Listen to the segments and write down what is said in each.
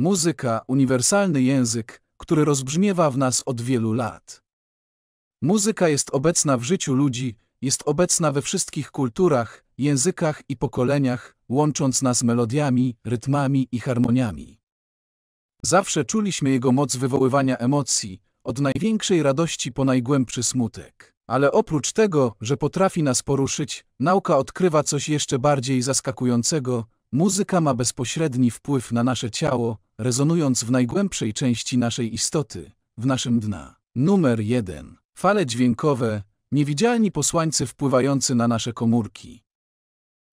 Muzyka uniwersalny język, który rozbrzmiewa w nas od wielu lat. Muzyka jest obecna w życiu ludzi, jest obecna we wszystkich kulturach, językach i pokoleniach, łącząc nas melodiami, rytmami i harmoniami. Zawsze czuliśmy jego moc wywoływania emocji, od największej radości po najgłębszy smutek. Ale oprócz tego, że potrafi nas poruszyć, nauka odkrywa coś jeszcze bardziej zaskakującego, Muzyka ma bezpośredni wpływ na nasze ciało, rezonując w najgłębszej części naszej istoty, w naszym dna. Numer 1. Fale dźwiękowe, niewidzialni posłańcy wpływający na nasze komórki.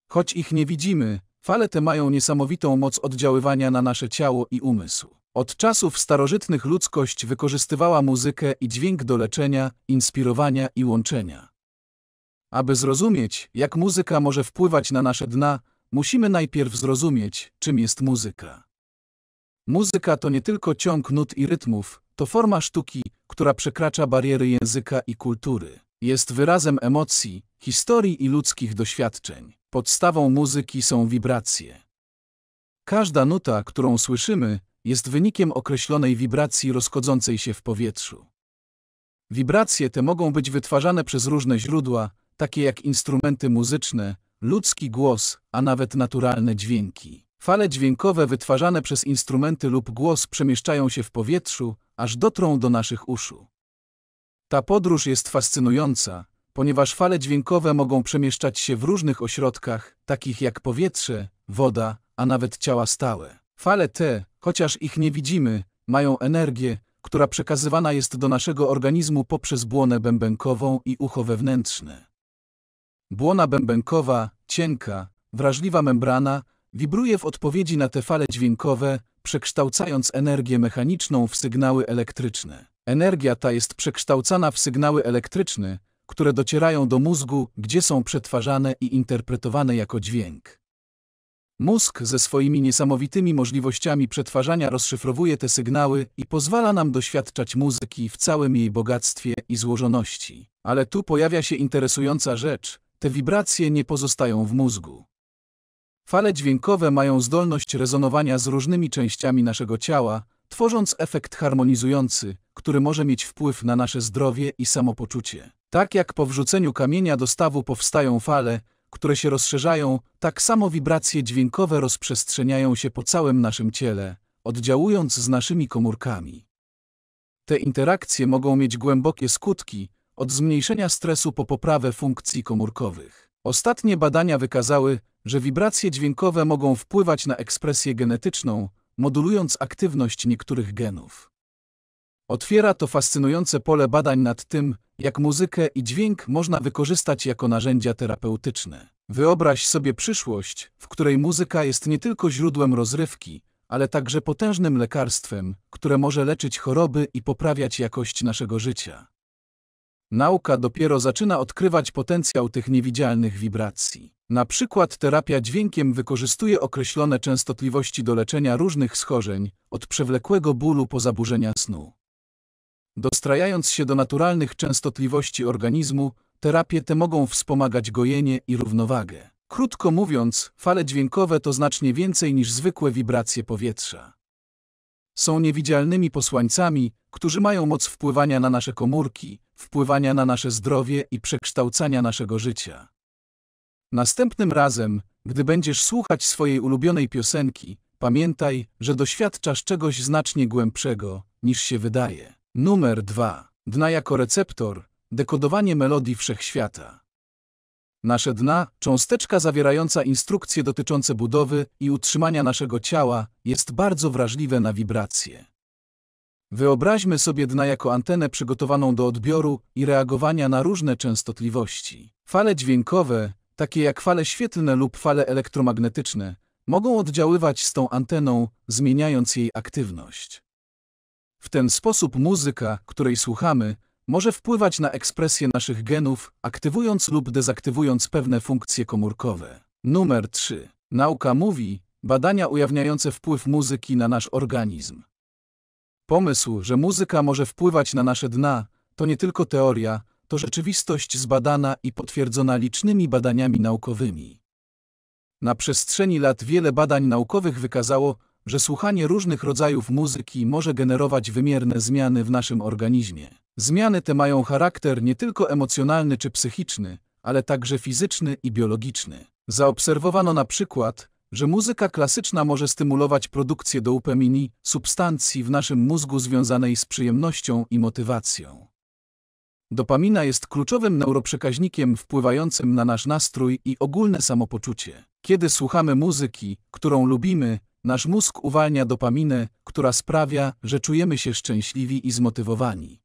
Choć ich nie widzimy, fale te mają niesamowitą moc oddziaływania na nasze ciało i umysł. Od czasów starożytnych ludzkość wykorzystywała muzykę i dźwięk do leczenia, inspirowania i łączenia. Aby zrozumieć, jak muzyka może wpływać na nasze dna, musimy najpierw zrozumieć, czym jest muzyka. Muzyka to nie tylko ciąg nut i rytmów, to forma sztuki, która przekracza bariery języka i kultury. Jest wyrazem emocji, historii i ludzkich doświadczeń. Podstawą muzyki są wibracje. Każda nuta, którą słyszymy, jest wynikiem określonej wibracji rozchodzącej się w powietrzu. Wibracje te mogą być wytwarzane przez różne źródła, takie jak instrumenty muzyczne, ludzki głos, a nawet naturalne dźwięki. Fale dźwiękowe wytwarzane przez instrumenty lub głos przemieszczają się w powietrzu, aż dotrą do naszych uszu. Ta podróż jest fascynująca, ponieważ fale dźwiękowe mogą przemieszczać się w różnych ośrodkach, takich jak powietrze, woda, a nawet ciała stałe. Fale te, chociaż ich nie widzimy, mają energię, która przekazywana jest do naszego organizmu poprzez błonę bębenkową i ucho wewnętrzne. Błona bębenkowa, cienka, wrażliwa membrana, wibruje w odpowiedzi na te fale dźwiękowe, przekształcając energię mechaniczną w sygnały elektryczne. Energia ta jest przekształcana w sygnały elektryczne, które docierają do mózgu, gdzie są przetwarzane i interpretowane jako dźwięk. Mózg ze swoimi niesamowitymi możliwościami przetwarzania rozszyfrowuje te sygnały i pozwala nam doświadczać muzyki w całym jej bogactwie i złożoności. Ale tu pojawia się interesująca rzecz, te wibracje nie pozostają w mózgu. Fale dźwiękowe mają zdolność rezonowania z różnymi częściami naszego ciała, tworząc efekt harmonizujący, który może mieć wpływ na nasze zdrowie i samopoczucie. Tak jak po wrzuceniu kamienia do stawu powstają fale, które się rozszerzają, tak samo wibracje dźwiękowe rozprzestrzeniają się po całym naszym ciele, oddziałując z naszymi komórkami. Te interakcje mogą mieć głębokie skutki, od zmniejszenia stresu po poprawę funkcji komórkowych. Ostatnie badania wykazały, że wibracje dźwiękowe mogą wpływać na ekspresję genetyczną, modulując aktywność niektórych genów. Otwiera to fascynujące pole badań nad tym, jak muzykę i dźwięk można wykorzystać jako narzędzia terapeutyczne. Wyobraź sobie przyszłość, w której muzyka jest nie tylko źródłem rozrywki, ale także potężnym lekarstwem, które może leczyć choroby i poprawiać jakość naszego życia. Nauka dopiero zaczyna odkrywać potencjał tych niewidzialnych wibracji. Na przykład terapia dźwiękiem wykorzystuje określone częstotliwości do leczenia różnych schorzeń, od przewlekłego bólu po zaburzenia snu. Dostrajając się do naturalnych częstotliwości organizmu, terapie te mogą wspomagać gojenie i równowagę. Krótko mówiąc, fale dźwiękowe to znacznie więcej niż zwykłe wibracje powietrza. Są niewidzialnymi posłańcami, którzy mają moc wpływania na nasze komórki, wpływania na nasze zdrowie i przekształcania naszego życia. Następnym razem, gdy będziesz słuchać swojej ulubionej piosenki, pamiętaj, że doświadczasz czegoś znacznie głębszego, niż się wydaje. Numer 2. Dna jako receptor, dekodowanie melodii wszechświata. Nasze dna, cząsteczka zawierająca instrukcje dotyczące budowy i utrzymania naszego ciała, jest bardzo wrażliwe na wibracje. Wyobraźmy sobie dna jako antenę przygotowaną do odbioru i reagowania na różne częstotliwości. Fale dźwiękowe, takie jak fale świetlne lub fale elektromagnetyczne, mogą oddziaływać z tą anteną, zmieniając jej aktywność. W ten sposób muzyka, której słuchamy, może wpływać na ekspresję naszych genów, aktywując lub dezaktywując pewne funkcje komórkowe. Numer 3. Nauka mówi, badania ujawniające wpływ muzyki na nasz organizm. Pomysł, że muzyka może wpływać na nasze dna, to nie tylko teoria, to rzeczywistość zbadana i potwierdzona licznymi badaniami naukowymi. Na przestrzeni lat wiele badań naukowych wykazało, że słuchanie różnych rodzajów muzyki może generować wymierne zmiany w naszym organizmie. Zmiany te mają charakter nie tylko emocjonalny czy psychiczny, ale także fizyczny i biologiczny. Zaobserwowano na przykład, że muzyka klasyczna może stymulować produkcję dopaminy, substancji w naszym mózgu związanej z przyjemnością i motywacją. Dopamina jest kluczowym neuroprzekaźnikiem wpływającym na nasz nastrój i ogólne samopoczucie. Kiedy słuchamy muzyki, którą lubimy, nasz mózg uwalnia dopaminę, która sprawia, że czujemy się szczęśliwi i zmotywowani.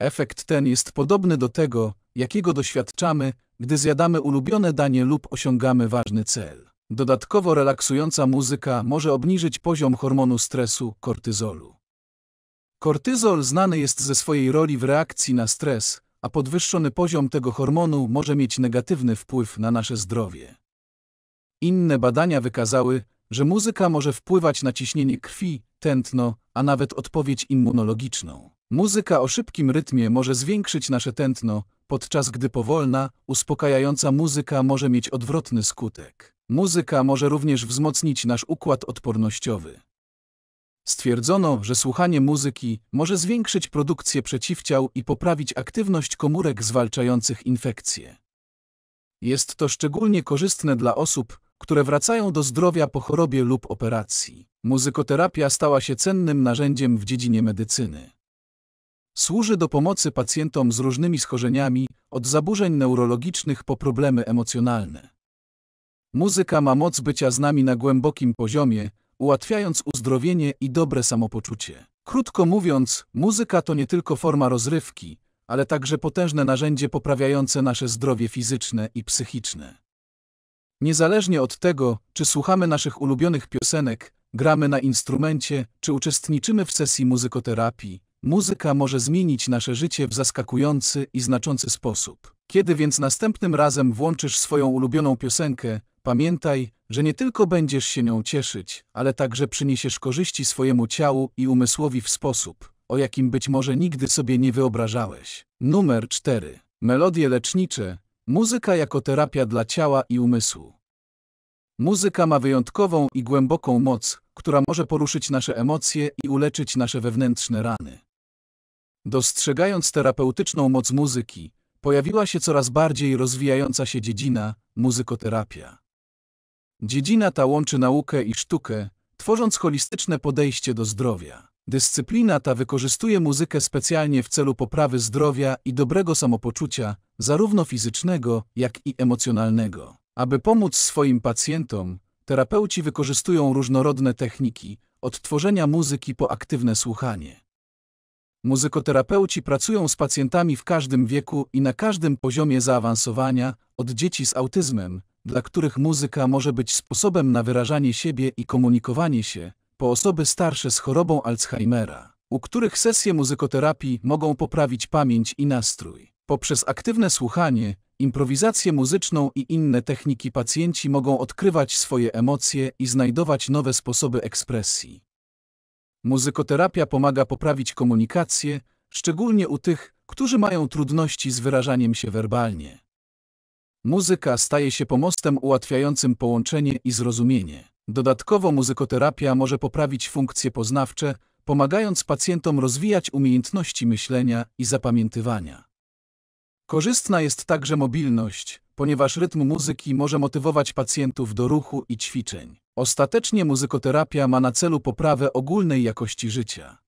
Efekt ten jest podobny do tego, jakiego doświadczamy, gdy zjadamy ulubione danie lub osiągamy ważny cel. Dodatkowo relaksująca muzyka może obniżyć poziom hormonu stresu kortyzolu. Kortyzol znany jest ze swojej roli w reakcji na stres, a podwyższony poziom tego hormonu może mieć negatywny wpływ na nasze zdrowie. Inne badania wykazały, że muzyka może wpływać na ciśnienie krwi, tętno, a nawet odpowiedź immunologiczną. Muzyka o szybkim rytmie może zwiększyć nasze tętno, podczas gdy powolna, uspokajająca muzyka może mieć odwrotny skutek. Muzyka może również wzmocnić nasz układ odpornościowy. Stwierdzono, że słuchanie muzyki może zwiększyć produkcję przeciwciał i poprawić aktywność komórek zwalczających infekcje. Jest to szczególnie korzystne dla osób, które wracają do zdrowia po chorobie lub operacji. Muzykoterapia stała się cennym narzędziem w dziedzinie medycyny. Służy do pomocy pacjentom z różnymi schorzeniami, od zaburzeń neurologicznych po problemy emocjonalne. Muzyka ma moc bycia z nami na głębokim poziomie, ułatwiając uzdrowienie i dobre samopoczucie. Krótko mówiąc, muzyka to nie tylko forma rozrywki, ale także potężne narzędzie poprawiające nasze zdrowie fizyczne i psychiczne. Niezależnie od tego, czy słuchamy naszych ulubionych piosenek, gramy na instrumencie, czy uczestniczymy w sesji muzykoterapii, Muzyka może zmienić nasze życie w zaskakujący i znaczący sposób. Kiedy więc następnym razem włączysz swoją ulubioną piosenkę, pamiętaj, że nie tylko będziesz się nią cieszyć, ale także przyniesiesz korzyści swojemu ciału i umysłowi w sposób, o jakim być może nigdy sobie nie wyobrażałeś. Numer 4. Melodie lecznicze. Muzyka jako terapia dla ciała i umysłu. Muzyka ma wyjątkową i głęboką moc, która może poruszyć nasze emocje i uleczyć nasze wewnętrzne rany. Dostrzegając terapeutyczną moc muzyki, pojawiła się coraz bardziej rozwijająca się dziedzina muzykoterapia. Dziedzina ta łączy naukę i sztukę, tworząc holistyczne podejście do zdrowia. Dyscyplina ta wykorzystuje muzykę specjalnie w celu poprawy zdrowia i dobrego samopoczucia, zarówno fizycznego, jak i emocjonalnego. Aby pomóc swoim pacjentom, terapeuci wykorzystują różnorodne techniki, od tworzenia muzyki po aktywne słuchanie. Muzykoterapeuci pracują z pacjentami w każdym wieku i na każdym poziomie zaawansowania, od dzieci z autyzmem, dla których muzyka może być sposobem na wyrażanie siebie i komunikowanie się, po osoby starsze z chorobą Alzheimera, u których sesje muzykoterapii mogą poprawić pamięć i nastrój. Poprzez aktywne słuchanie, improwizację muzyczną i inne techniki pacjenci mogą odkrywać swoje emocje i znajdować nowe sposoby ekspresji. Muzykoterapia pomaga poprawić komunikację, szczególnie u tych, którzy mają trudności z wyrażaniem się werbalnie. Muzyka staje się pomostem ułatwiającym połączenie i zrozumienie. Dodatkowo muzykoterapia może poprawić funkcje poznawcze, pomagając pacjentom rozwijać umiejętności myślenia i zapamiętywania. Korzystna jest także mobilność, ponieważ rytm muzyki może motywować pacjentów do ruchu i ćwiczeń. Ostatecznie muzykoterapia ma na celu poprawę ogólnej jakości życia.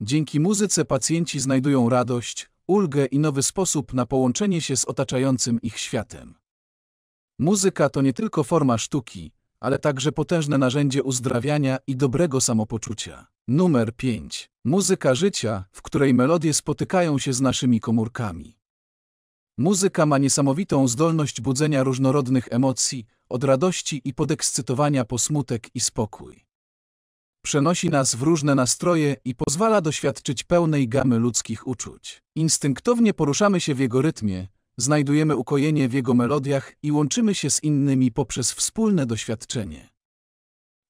Dzięki muzyce pacjenci znajdują radość, ulgę i nowy sposób na połączenie się z otaczającym ich światem. Muzyka to nie tylko forma sztuki, ale także potężne narzędzie uzdrawiania i dobrego samopoczucia. Numer 5. Muzyka życia, w której melodie spotykają się z naszymi komórkami. Muzyka ma niesamowitą zdolność budzenia różnorodnych emocji, od radości i podekscytowania po smutek i spokój. Przenosi nas w różne nastroje i pozwala doświadczyć pełnej gamy ludzkich uczuć. Instynktownie poruszamy się w jego rytmie, znajdujemy ukojenie w jego melodiach i łączymy się z innymi poprzez wspólne doświadczenie.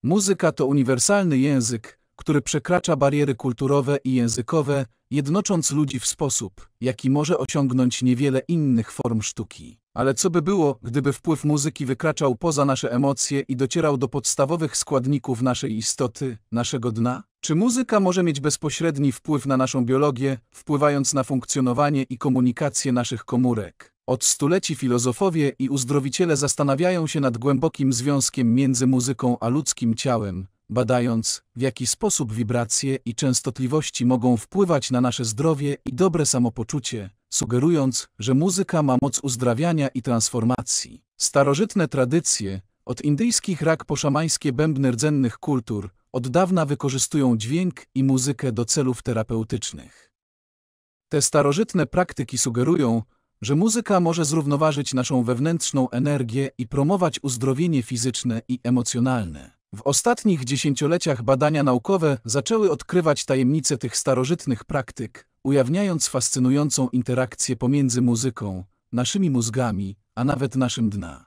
Muzyka to uniwersalny język, który przekracza bariery kulturowe i językowe, jednocząc ludzi w sposób, jaki może osiągnąć niewiele innych form sztuki. Ale co by było, gdyby wpływ muzyki wykraczał poza nasze emocje i docierał do podstawowych składników naszej istoty, naszego dna? Czy muzyka może mieć bezpośredni wpływ na naszą biologię, wpływając na funkcjonowanie i komunikację naszych komórek? Od stuleci filozofowie i uzdrowiciele zastanawiają się nad głębokim związkiem między muzyką a ludzkim ciałem, badając, w jaki sposób wibracje i częstotliwości mogą wpływać na nasze zdrowie i dobre samopoczucie, sugerując, że muzyka ma moc uzdrawiania i transformacji. Starożytne tradycje, od indyjskich rak po szamańskie bębny rdzennych kultur, od dawna wykorzystują dźwięk i muzykę do celów terapeutycznych. Te starożytne praktyki sugerują, że muzyka może zrównoważyć naszą wewnętrzną energię i promować uzdrowienie fizyczne i emocjonalne. W ostatnich dziesięcioleciach badania naukowe zaczęły odkrywać tajemnice tych starożytnych praktyk, ujawniając fascynującą interakcję pomiędzy muzyką, naszymi mózgami, a nawet naszym dna.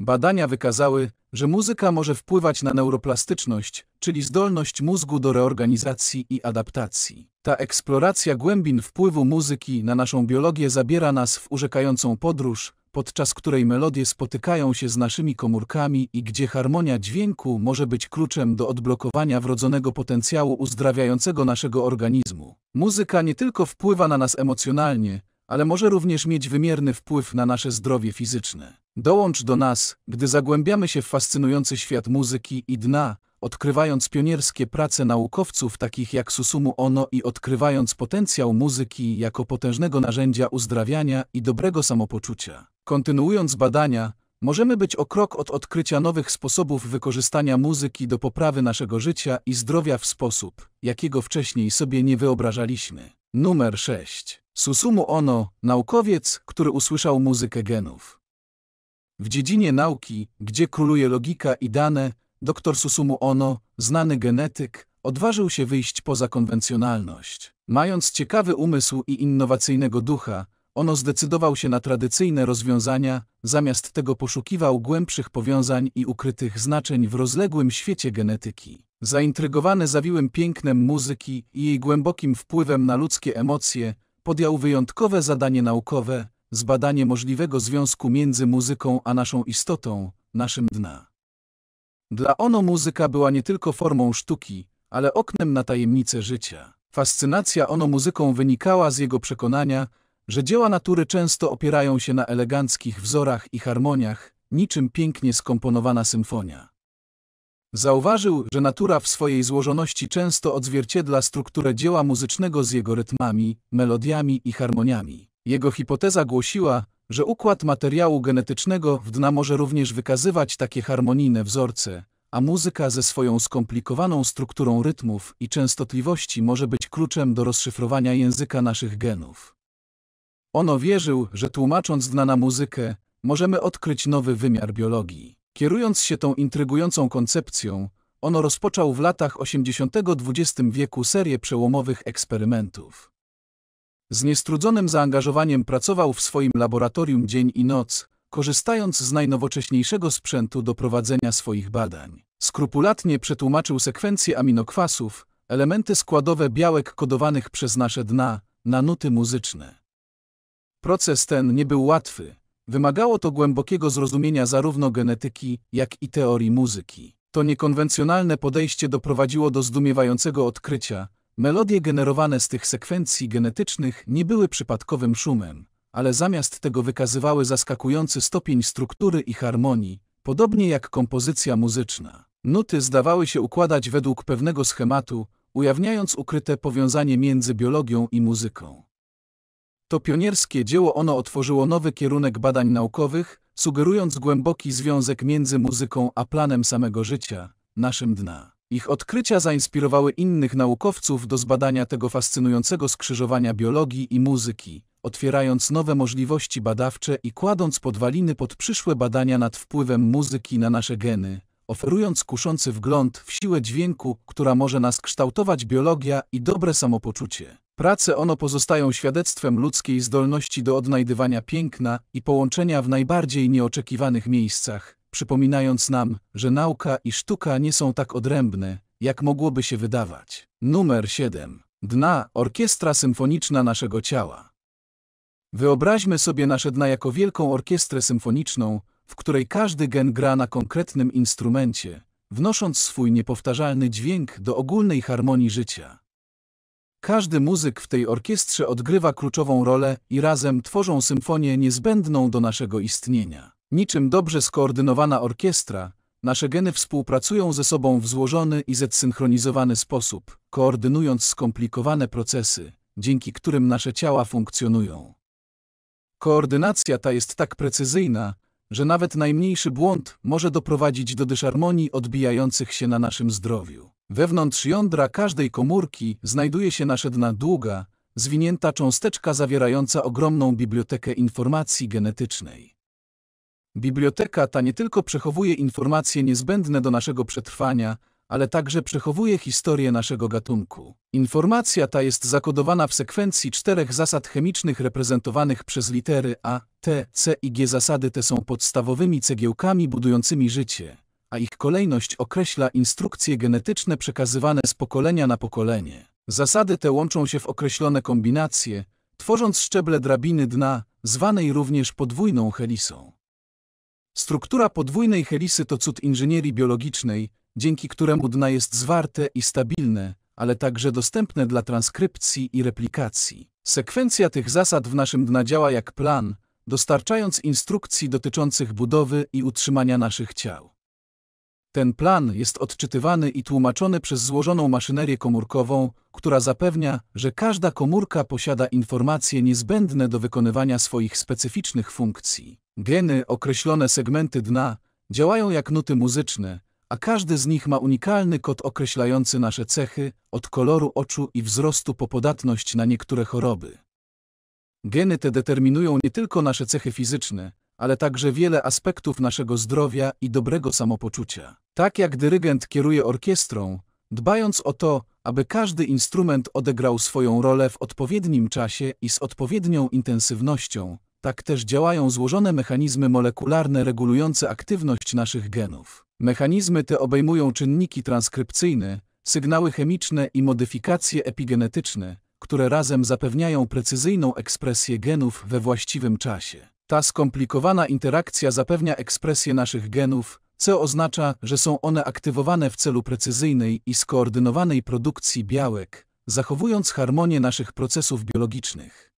Badania wykazały, że muzyka może wpływać na neuroplastyczność, czyli zdolność mózgu do reorganizacji i adaptacji. Ta eksploracja głębin wpływu muzyki na naszą biologię zabiera nas w urzekającą podróż, podczas której melodie spotykają się z naszymi komórkami i gdzie harmonia dźwięku może być kluczem do odblokowania wrodzonego potencjału uzdrawiającego naszego organizmu. Muzyka nie tylko wpływa na nas emocjonalnie, ale może również mieć wymierny wpływ na nasze zdrowie fizyczne. Dołącz do nas, gdy zagłębiamy się w fascynujący świat muzyki i dna, odkrywając pionierskie prace naukowców takich jak Susumu Ono i odkrywając potencjał muzyki jako potężnego narzędzia uzdrawiania i dobrego samopoczucia. Kontynuując badania, możemy być o krok od odkrycia nowych sposobów wykorzystania muzyki do poprawy naszego życia i zdrowia w sposób, jakiego wcześniej sobie nie wyobrażaliśmy. Numer 6. Susumu Ono, naukowiec, który usłyszał muzykę genów. W dziedzinie nauki, gdzie króluje logika i dane, dr Susumu Ono, znany genetyk, odważył się wyjść poza konwencjonalność. Mając ciekawy umysł i innowacyjnego ducha, ono zdecydował się na tradycyjne rozwiązania, zamiast tego poszukiwał głębszych powiązań i ukrytych znaczeń w rozległym świecie genetyki. Zaintrygowany zawiłym pięknem muzyki i jej głębokim wpływem na ludzkie emocje, podjął wyjątkowe zadanie naukowe, zbadanie możliwego związku między muzyką a naszą istotą, naszym dna. Dla ono muzyka była nie tylko formą sztuki, ale oknem na tajemnice życia. Fascynacja ono muzyką wynikała z jego przekonania, że dzieła natury często opierają się na eleganckich wzorach i harmoniach, niczym pięknie skomponowana symfonia. Zauważył, że natura w swojej złożoności często odzwierciedla strukturę dzieła muzycznego z jego rytmami, melodiami i harmoniami. Jego hipoteza głosiła, że układ materiału genetycznego w dna może również wykazywać takie harmonijne wzorce, a muzyka ze swoją skomplikowaną strukturą rytmów i częstotliwości może być kluczem do rozszyfrowania języka naszych genów. Ono wierzył, że tłumacząc znana muzykę, możemy odkryć nowy wymiar biologii. Kierując się tą intrygującą koncepcją, ono rozpoczął w latach 80. XX wieku serię przełomowych eksperymentów. Z niestrudzonym zaangażowaniem pracował w swoim laboratorium dzień i noc, korzystając z najnowocześniejszego sprzętu do prowadzenia swoich badań. Skrupulatnie przetłumaczył sekwencje aminokwasów, elementy składowe białek kodowanych przez nasze dna, na nuty muzyczne. Proces ten nie był łatwy. Wymagało to głębokiego zrozumienia zarówno genetyki, jak i teorii muzyki. To niekonwencjonalne podejście doprowadziło do zdumiewającego odkrycia. Melodie generowane z tych sekwencji genetycznych nie były przypadkowym szumem, ale zamiast tego wykazywały zaskakujący stopień struktury i harmonii, podobnie jak kompozycja muzyczna. Nuty zdawały się układać według pewnego schematu, ujawniając ukryte powiązanie między biologią i muzyką. To pionierskie dzieło ono otworzyło nowy kierunek badań naukowych, sugerując głęboki związek między muzyką a planem samego życia, naszym dna. Ich odkrycia zainspirowały innych naukowców do zbadania tego fascynującego skrzyżowania biologii i muzyki, otwierając nowe możliwości badawcze i kładąc podwaliny pod przyszłe badania nad wpływem muzyki na nasze geny, oferując kuszący wgląd w siłę dźwięku, która może nas kształtować biologia i dobre samopoczucie. Prace ono pozostają świadectwem ludzkiej zdolności do odnajdywania piękna i połączenia w najbardziej nieoczekiwanych miejscach, przypominając nam, że nauka i sztuka nie są tak odrębne, jak mogłoby się wydawać. Numer 7. Dna orkiestra symfoniczna naszego ciała. Wyobraźmy sobie nasze dna jako wielką orkiestrę symfoniczną, w której każdy gen gra na konkretnym instrumencie, wnosząc swój niepowtarzalny dźwięk do ogólnej harmonii życia. Każdy muzyk w tej orkiestrze odgrywa kluczową rolę i razem tworzą symfonię niezbędną do naszego istnienia. Niczym dobrze skoordynowana orkiestra, nasze geny współpracują ze sobą w złożony i zsynchronizowany sposób, koordynując skomplikowane procesy, dzięki którym nasze ciała funkcjonują. Koordynacja ta jest tak precyzyjna, że nawet najmniejszy błąd może doprowadzić do dysharmonii odbijających się na naszym zdrowiu. Wewnątrz jądra każdej komórki znajduje się naszedna długa, zwinięta cząsteczka zawierająca ogromną bibliotekę informacji genetycznej. Biblioteka ta nie tylko przechowuje informacje niezbędne do naszego przetrwania, ale także przechowuje historię naszego gatunku. Informacja ta jest zakodowana w sekwencji czterech zasad chemicznych reprezentowanych przez litery A, T, C i G. Zasady te są podstawowymi cegiełkami budującymi życie a ich kolejność określa instrukcje genetyczne przekazywane z pokolenia na pokolenie. Zasady te łączą się w określone kombinacje, tworząc szczeble drabiny dna, zwanej również podwójną helisą. Struktura podwójnej helisy to cud inżynierii biologicznej, dzięki któremu dna jest zwarte i stabilne, ale także dostępne dla transkrypcji i replikacji. Sekwencja tych zasad w naszym dna działa jak plan, dostarczając instrukcji dotyczących budowy i utrzymania naszych ciał. Ten plan jest odczytywany i tłumaczony przez złożoną maszynerię komórkową, która zapewnia, że każda komórka posiada informacje niezbędne do wykonywania swoich specyficznych funkcji. Geny, określone segmenty dna, działają jak nuty muzyczne, a każdy z nich ma unikalny kod określający nasze cechy, od koloru oczu i wzrostu po podatność na niektóre choroby. Geny te determinują nie tylko nasze cechy fizyczne, ale także wiele aspektów naszego zdrowia i dobrego samopoczucia. Tak jak dyrygent kieruje orkiestrą, dbając o to, aby każdy instrument odegrał swoją rolę w odpowiednim czasie i z odpowiednią intensywnością, tak też działają złożone mechanizmy molekularne regulujące aktywność naszych genów. Mechanizmy te obejmują czynniki transkrypcyjne, sygnały chemiczne i modyfikacje epigenetyczne, które razem zapewniają precyzyjną ekspresję genów we właściwym czasie. Ta skomplikowana interakcja zapewnia ekspresję naszych genów, co oznacza, że są one aktywowane w celu precyzyjnej i skoordynowanej produkcji białek, zachowując harmonię naszych procesów biologicznych.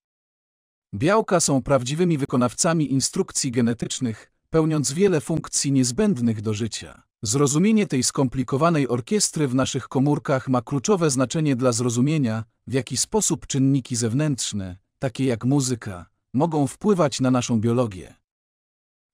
Białka są prawdziwymi wykonawcami instrukcji genetycznych, pełniąc wiele funkcji niezbędnych do życia. Zrozumienie tej skomplikowanej orkiestry w naszych komórkach ma kluczowe znaczenie dla zrozumienia, w jaki sposób czynniki zewnętrzne, takie jak muzyka, mogą wpływać na naszą biologię.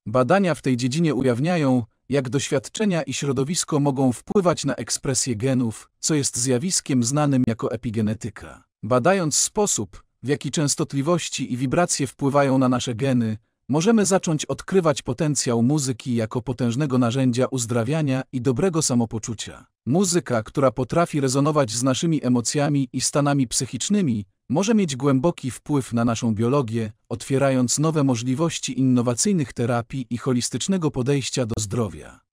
Badania w tej dziedzinie ujawniają, jak doświadczenia i środowisko mogą wpływać na ekspresję genów, co jest zjawiskiem znanym jako epigenetyka. Badając sposób, w jaki częstotliwości i wibracje wpływają na nasze geny, możemy zacząć odkrywać potencjał muzyki jako potężnego narzędzia uzdrawiania i dobrego samopoczucia. Muzyka, która potrafi rezonować z naszymi emocjami i stanami psychicznymi, może mieć głęboki wpływ na naszą biologię, otwierając nowe możliwości innowacyjnych terapii i holistycznego podejścia do zdrowia.